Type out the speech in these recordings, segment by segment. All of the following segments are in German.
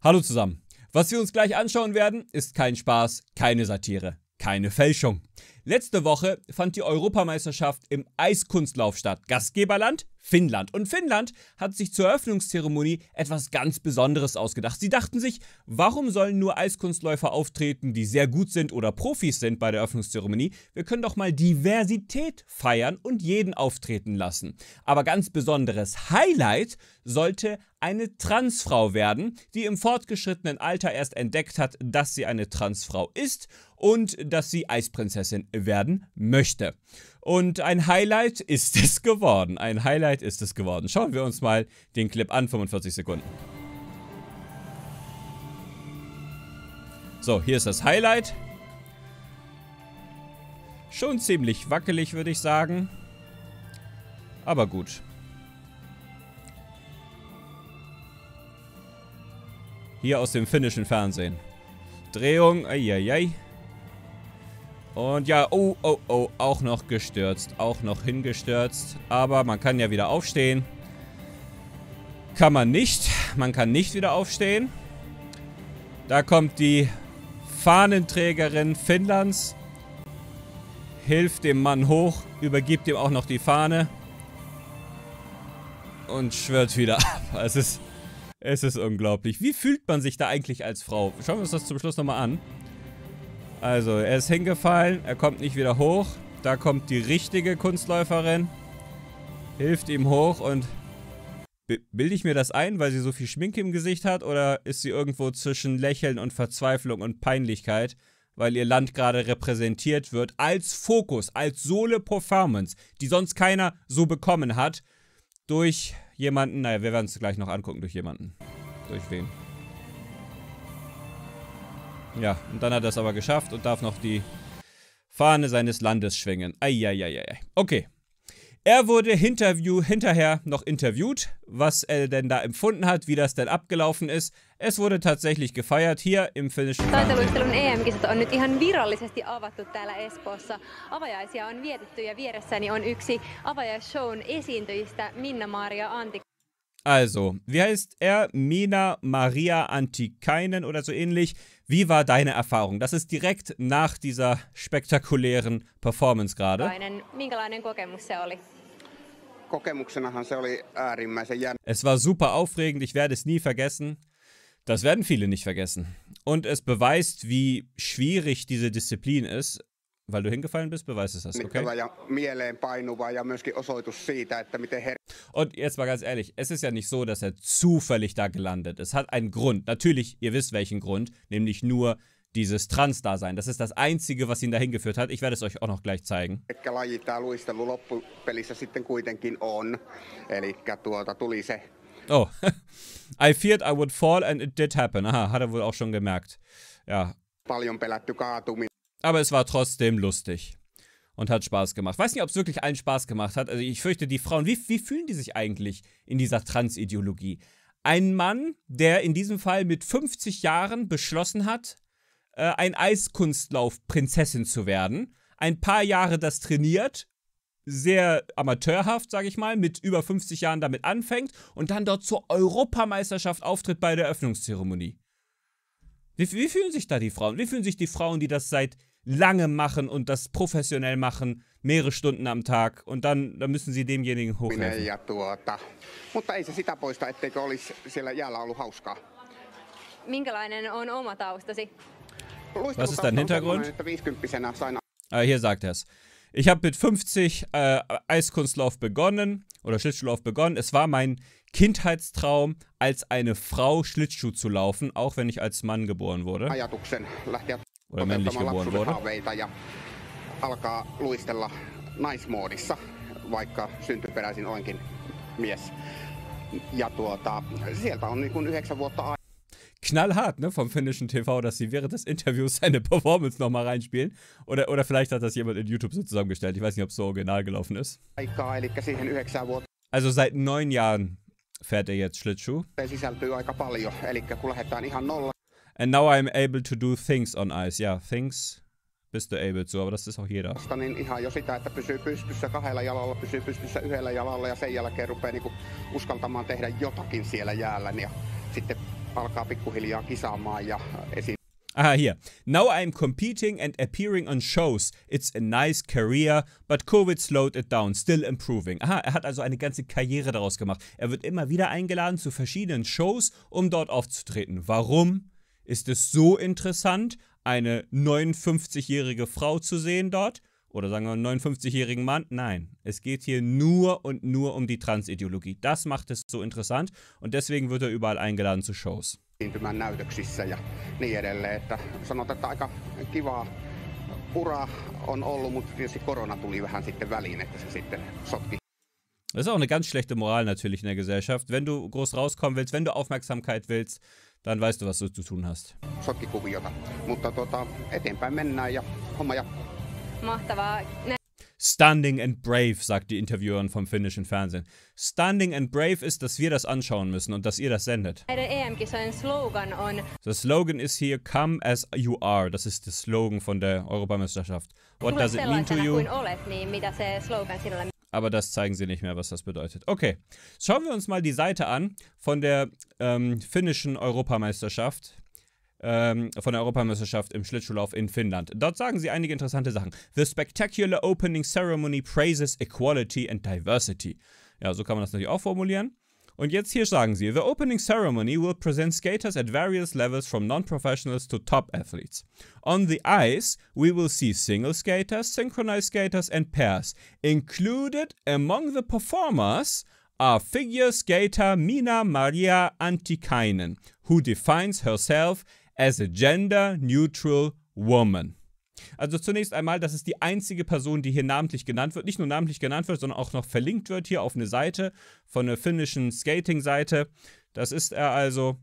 Hallo zusammen. Was wir uns gleich anschauen werden, ist kein Spaß, keine Satire, keine Fälschung. Letzte Woche fand die Europameisterschaft im Eiskunstlauf statt. Gastgeberland Finnland. Und Finnland hat sich zur Eröffnungszeremonie etwas ganz Besonderes ausgedacht. Sie dachten sich, warum sollen nur Eiskunstläufer auftreten, die sehr gut sind oder Profis sind bei der Eröffnungszeremonie? Wir können doch mal Diversität feiern und jeden auftreten lassen. Aber ganz besonderes Highlight sollte eine Transfrau werden, die im fortgeschrittenen Alter erst entdeckt hat, dass sie eine Transfrau ist und dass sie Eisprinzessin werden möchte. Und ein Highlight ist es geworden. Ein Highlight ist es geworden. Schauen wir uns mal den Clip an, 45 Sekunden. So, hier ist das Highlight. Schon ziemlich wackelig, würde ich sagen. Aber gut. Hier aus dem finnischen Fernsehen. Drehung, eieiei. Ei, ei. Und ja, oh, oh, oh, auch noch gestürzt. Auch noch hingestürzt. Aber man kann ja wieder aufstehen. Kann man nicht. Man kann nicht wieder aufstehen. Da kommt die Fahnenträgerin Finnlands. Hilft dem Mann hoch. Übergibt ihm auch noch die Fahne. Und schwört wieder ab. Es ist, es ist unglaublich. Wie fühlt man sich da eigentlich als Frau? Schauen wir uns das zum Schluss nochmal an. Also, er ist hingefallen, er kommt nicht wieder hoch. Da kommt die richtige Kunstläuferin, hilft ihm hoch und... Bilde ich mir das ein, weil sie so viel Schminke im Gesicht hat? Oder ist sie irgendwo zwischen Lächeln und Verzweiflung und Peinlichkeit, weil ihr Land gerade repräsentiert wird als Fokus, als Sole-Performance, die sonst keiner so bekommen hat, durch jemanden, naja, wir werden es gleich noch angucken, durch jemanden. Durch wen? Ja, und dann hat er es aber geschafft und darf noch die Fahne seines Landes schwingen. Eieieiei. Okay. Er wurde Interview hinterher noch interviewt, was er denn da empfunden hat, wie das denn abgelaufen ist. Es wurde tatsächlich gefeiert hier im finnischen Taisteluistelun EM-kisat on nyt ihan virallisesti avattu täällä Espoossa. Avajaisia on vietetty ja vieressäni on yksi avajaisshown esiintyjistä Minna-Maria Antik. Also, wie heißt er? Mina Maria Antikainen oder so ähnlich. Wie war deine Erfahrung? Das ist direkt nach dieser spektakulären Performance gerade. Es war super aufregend, ich werde es nie vergessen. Das werden viele nicht vergessen. Und es beweist, wie schwierig diese Disziplin ist, weil du hingefallen bist, beweist es das, okay? Und jetzt mal ganz ehrlich, es ist ja nicht so, dass er zufällig da gelandet ist. Es hat einen Grund. Natürlich, ihr wisst welchen Grund, nämlich nur dieses Trans-Dasein. Das ist das Einzige, was ihn dahin geführt hat. Ich werde es euch auch noch gleich zeigen. Oh. I feared I would fall and it did happen. Aha, hat er wohl auch schon gemerkt. Ja. Paljon aber es war trotzdem lustig und hat Spaß gemacht. Weiß nicht, ob es wirklich allen Spaß gemacht hat. Also ich fürchte, die Frauen, wie, wie fühlen die sich eigentlich in dieser Trans-Ideologie? Ein Mann, der in diesem Fall mit 50 Jahren beschlossen hat, äh, ein Eiskunstlauf-Prinzessin zu werden, ein paar Jahre das trainiert, sehr amateurhaft, sage ich mal, mit über 50 Jahren damit anfängt und dann dort zur Europameisterschaft auftritt bei der Eröffnungszeremonie. Wie, wie, fühlen sich da die Frauen? Wie fühlen sich die Frauen, die das seit lange machen und das professionell machen, mehrere Stunden am Tag. Und dann, dann müssen sie demjenigen hochhelfen. Was ist dein Hintergrund? Ah, hier sagt er es. Ich habe mit 50 äh, Eiskunstlauf begonnen oder Schlittschuhlauf begonnen. Es war mein Kindheitstraum, als eine Frau Schlittschuh zu laufen, auch wenn ich als Mann geboren wurde oder männlich geboren worden. alkaa luistella naismoodissa, vaikka syntyperäisin olenkin mies. Ja tuota, sieltä on niin kuin yhdeksän vuotta aikaa. knallhart, ne, vom finnischen TV, dass sie während des Interviews seine Performance nochmal reinspielen. Oder, oder vielleicht hat das jemand in YouTube so zusammengestellt. Ich weiß nicht, ob es so original gelaufen ist. Also seit neun Jahren fährt er jetzt Schlittschuh. sisältyy aika paljon, eli kun lähdetään ihan nolla. And now I'm able to do things on ice. Ja, things bist du able zu, aber das ist auch jeder. Niin ihan jo sitä, että pysyy pystyssä kahdella jalalla, pysyy pystyssä yhdellä jalalla ja sen jälkeen rupeaa niinku uskaltamaan tehdä jotakin siellä jäällä ja sitten alkaa pikkuhiljaa kisaamaan ja esiin. Aha, hier. Now I'm competing and appearing on shows. It's a nice career, but Covid slowed it down. Still improving. Aha, er hat also eine ganze Karriere daraus gemacht. Er wird immer wieder eingeladen zu verschiedenen Shows, um dort aufzutreten. Warum? ist es so interessant, eine 59-jährige Frau zu sehen dort? Oder sagen wir einen 59-jährigen Mann? Nein, es geht hier nur und nur um die Transideologie. Das macht es so interessant und deswegen wird er überall eingeladen zu Shows. Das ist auch eine ganz schlechte Moral natürlich in der Gesellschaft. Wenn du groß rauskommen willst, wenn du Aufmerksamkeit willst, dann weißt du, was du zu tun hast. Sotkikuviota. Mutta tota, eteenpäin mennään ja homma ja. Mahtavaa. Ne- Standing and brave, sagt die Interviewerin vom finnischen Fernsehen. Standing and brave ist, dass wir das anschauen müssen und dass ihr das sendet. Der Slogan ist hier Come as you are. Das ist der Slogan von der Europameisterschaft. What does it mean to you? Aber das zeigen sie nicht mehr, was das bedeutet. Okay, schauen wir uns mal die Seite an von der ähm, finnischen Europameisterschaft. Ähm, von der Europameisterschaft im Schlittschuhlauf in Finnland. Dort sagen sie einige interessante Sachen. The spectacular opening ceremony praises equality and diversity. Ja, so kann man das natürlich auch formulieren. Und jetzt hier sagen sie, the opening ceremony will present skaters at various levels from non-professionals to top athletes. On the ice, we will see single skaters, synchronized skaters and pairs. Included among the performers are figure skater Mina Maria Antikainen, who defines herself as a gender-neutral woman. Also zunächst einmal, das ist die einzige Person, die hier namentlich genannt wird. Nicht nur namentlich genannt wird, sondern auch noch verlinkt wird hier auf eine Seite von einer finnischen Skating-Seite. Das ist er also.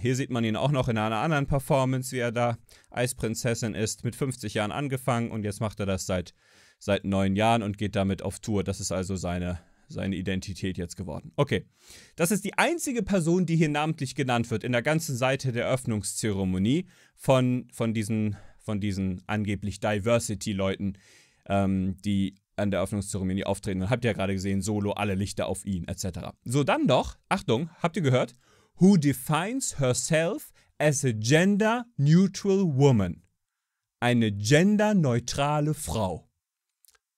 Hier sieht man ihn auch noch in einer anderen Performance, wie er da Eisprinzessin ist, mit 50 Jahren angefangen und jetzt macht er das seit, seit neun Jahren und geht damit auf Tour. Das ist also seine, seine Identität jetzt geworden. Okay, das ist die einzige Person, die hier namentlich genannt wird in der ganzen Seite der Öffnungszeremonie von, von diesen von diesen angeblich Diversity-Leuten, ähm, die an der Öffnungszeremonie auftreten. Und habt ihr ja gerade gesehen, Solo, alle Lichter auf ihn, etc. So, dann doch, Achtung, habt ihr gehört? Who defines herself as a gender-neutral woman? Eine genderneutrale Frau.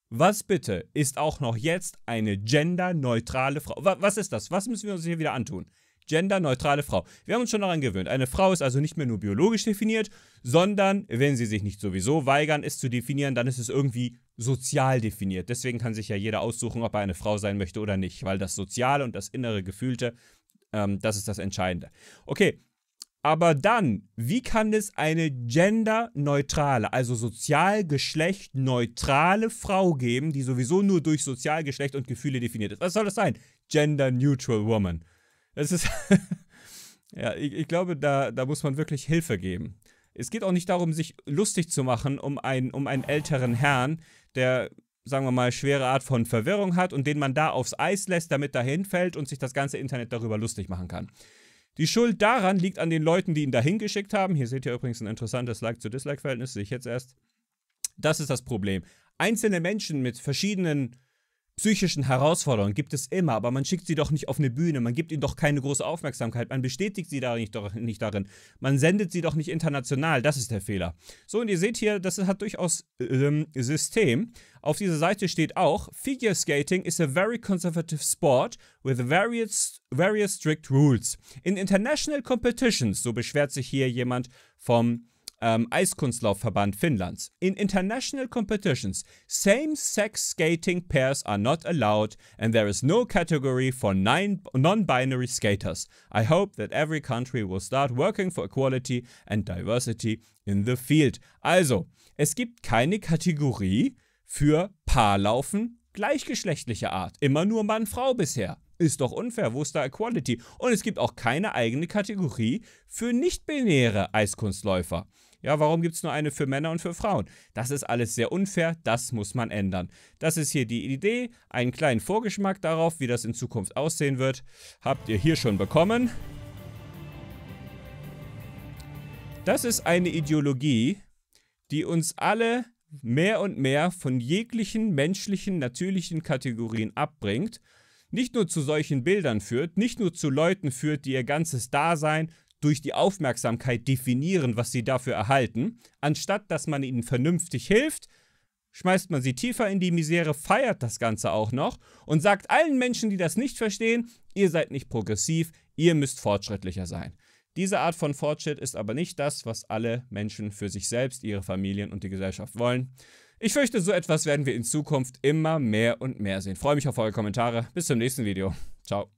Was bitte ist auch noch jetzt eine genderneutrale Frau? Was ist das? Was müssen wir uns hier wieder antun? genderneutrale Frau. Wir haben uns schon daran gewöhnt. Eine Frau ist also nicht mehr nur biologisch definiert, sondern, wenn sie sich nicht sowieso weigern, es zu definieren, dann ist es irgendwie sozial definiert. Deswegen kann sich ja jeder aussuchen, ob er eine Frau sein möchte oder nicht, weil das Soziale und das innere Gefühlte, ähm, das ist das Entscheidende. Okay, aber dann, wie kann es eine genderneutrale, also sozialgeschlechtneutrale Frau geben, die sowieso nur durch Sozialgeschlecht und Gefühle definiert ist? Was soll das sein? Gender neutral woman. Es ist. ja, ich, ich, glaube, da, da muss man wirklich Hilfe geben. Es geht auch nicht darum, sich lustig zu machen um einen, um einen älteren Herrn, der, sagen wir mal, schwere Art von Verwirrung hat und den man da aufs Eis lässt, damit er hinfällt und sich das ganze Internet darüber lustig machen kann. Die Schuld daran liegt an den Leuten, die ihn dahin geschickt haben. Hier seht ihr übrigens ein interessantes Like-zu-Dislike-Verhältnis, sehe ich jetzt erst. Das ist das Problem. Einzelne Menschen mit verschiedenen psychischen Herausforderungen gibt es immer, aber man schickt sie doch nicht auf eine Bühne, man gibt ihnen doch keine große Aufmerksamkeit, man bestätigt sie da nicht, nicht darin, man sendet sie doch nicht international, das ist der Fehler. So, und ihr seht hier, das hat durchaus ähm, System. Auf dieser Seite steht auch, Figure Skating is a very conservative sport with various, various strict rules. In international competitions, so beschwert sich hier jemand vom ähm, Eiskunstlaufverband Finnlands. In international competitions, same-sex skating pairs are not allowed and there is no category for non-binary skaters. I hope that every country will start working for equality and diversity in the field. Also, es gibt keine Kategorie für Paarlaufen gleichgeschlechtlicher Art. Immer nur Mann-Frau bisher. Ist doch unfair, wo ist da Equality? Und es gibt auch keine eigene Kategorie für nicht-binäre Eiskunstläufer. Ja, warum gibt es nur eine für Männer und für Frauen? Das ist alles sehr unfair, das muss man ändern. Das ist hier die Idee, einen kleinen Vorgeschmack darauf, wie das in Zukunft aussehen wird, habt ihr hier schon bekommen. Das ist eine Ideologie, die uns alle mehr und mehr von jeglichen menschlichen, natürlichen Kategorien abbringt nicht nur zu solchen Bildern führt, nicht nur zu Leuten führt, die ihr ganzes Dasein durch die Aufmerksamkeit definieren, was sie dafür erhalten, anstatt dass man ihnen vernünftig hilft, schmeißt man sie tiefer in die Misere, feiert das Ganze auch noch und sagt allen Menschen, die das nicht verstehen, ihr seid nicht progressiv, ihr müsst fortschrittlicher sein. Diese Art von Fortschritt ist aber nicht das, was alle Menschen für sich selbst, ihre Familien und die Gesellschaft wollen. Ich fürchte, so etwas werden wir in Zukunft immer mehr und mehr sehen. Freue mich auf eure Kommentare. Bis zum nächsten Video. Ciao.